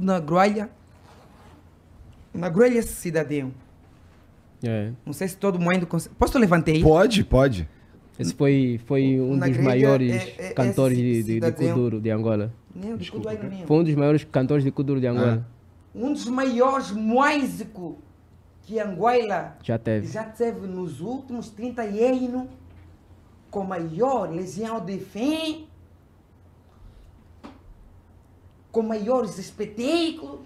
na Groalha. Na Groalha Cidadão. É. Não sei se todo mundo consegue. Posso levantar aí? Pode, pode. Esse foi, foi um na dos maiores é, é, é, cantores de, de, de Kuduro de Angola. Não, de Kuduro não. Foi um dos maiores cantores de Kuduro de Angola. Ah. Um dos maiores músicos que Angola já teve. já teve nos últimos 30 anos com maior lesão de fim com maiores espetáculos.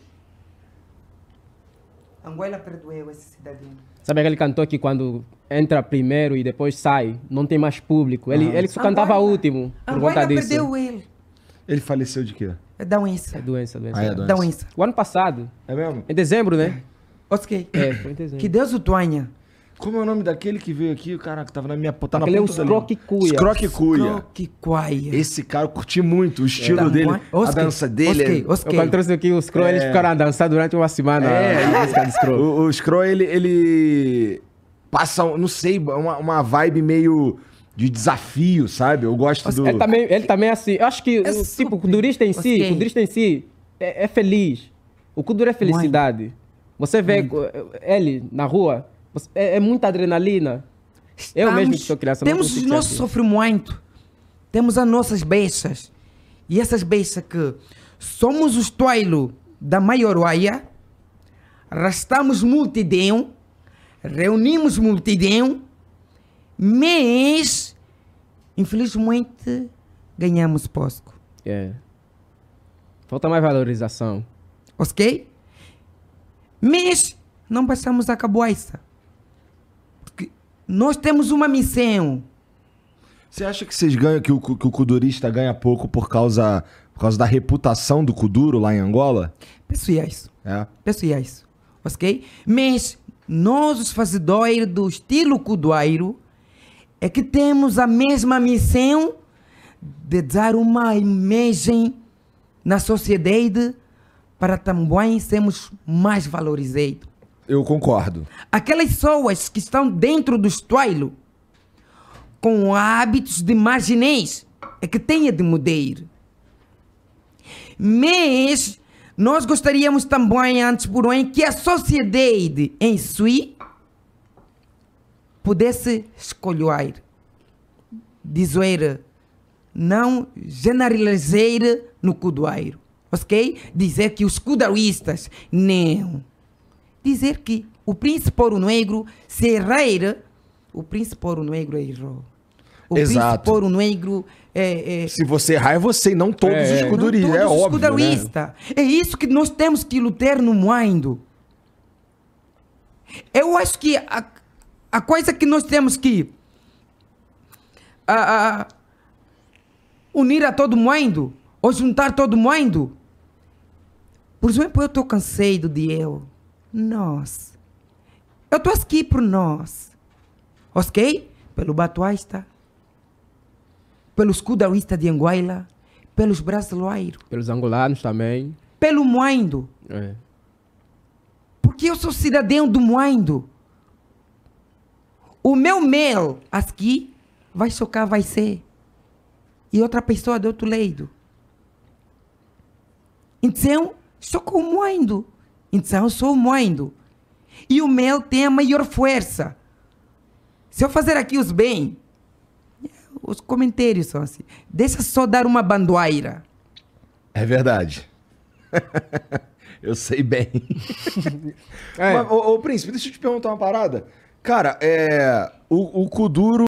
Anguela perdoeu esse cidadão. Sabe aquele cantor que quando entra primeiro e depois sai, não tem mais público? Ele, ah, ele só cantava Angola, último por Angola conta disso. perdeu ele. Ele faleceu de quê? É doença. É doença, doença. Ah, é doença. doença. O ano passado. É mesmo? Em dezembro, né? É. Ok. É, foi em dezembro. Que Deus o tenha. Como é o nome daquele que veio aqui? Caraca, tava na minha tá na Aquele é o Scroque Cuia. Scroque Cuia. Esse cara eu curti muito o estilo é, dele, a dança dele. Osquei, osquei. Eu quando trouxe aqui o Scro, é. eles ficaram a dançar durante uma semana. É, é. O, o Scro, ele, ele passa, não sei, uma, uma vibe meio de desafio, sabe? Eu gosto do... Ele é também, ele também é assim, eu acho que, eu é tipo, o Kudurista em si, o Kudurista em si é, é feliz. O Kudur é felicidade. Mãe. Você vê Mãe. ele na rua é, é muita adrenalina. Estamos, eu mesmo que sou criança. Temos os nossos assim. sofrimento. Temos as nossas bestas. E essas bestas que somos os toilo da maioria, arrastamos multidão, reunimos multidão, mas, infelizmente, ganhamos posco. É. Falta mais valorização. Ok? Mas, não passamos a caboaça. Nós temos uma missão. Você acha que vocês ganham, que o, que o cudurista ganha pouco por causa, por causa da reputação do cuduro lá em Angola? Penso é isso. É? é. isso. Ok? Mas nós, os fazedores do estilo cuduairo, é que temos a mesma missão de dar uma imagem na sociedade para também sermos mais valorizados. Eu concordo. Aquelas pessoas que estão dentro do estuário com hábitos de marginês é que têm de mudar. Mas nós gostaríamos também, antes por um, que a sociedade em si pudesse escolher, dizer, não generalizar no cudoeiro, ok? Dizer que os cudaristas, não dizer que o príncipe ouro negro será o príncipe ouro negro errou. É o Exato. príncipe ouro negro é, é, Se você errar, é você, não é, todos é, os escuduristas. É óbvio. Né? É isso que nós temos que lutar no mundo. Eu acho que a, a coisa que nós temos que a, a, unir a todo mundo, ou juntar todo mundo. Por exemplo, eu estou cansado de eu nós. Eu estou aqui por nós. Ok? Pelo Batuaista, pelos Cudaruísta de Anguaila, pelos brasileiros. Pelos angolanos também. Pelo Moindo. É. Porque eu sou cidadão do Moindo. O meu mel aqui vai chocar, vai ser. E outra pessoa do outro leido. Então, só o Moindo. Então sou moendo E o mel tem a maior força. Se eu fazer aqui os bem, os comentários são assim. Deixa só dar uma bandoaira. É verdade. eu sei bem. é. Mas, ô, ô, Príncipe, deixa eu te perguntar uma parada. Cara, é, o, o Kuduro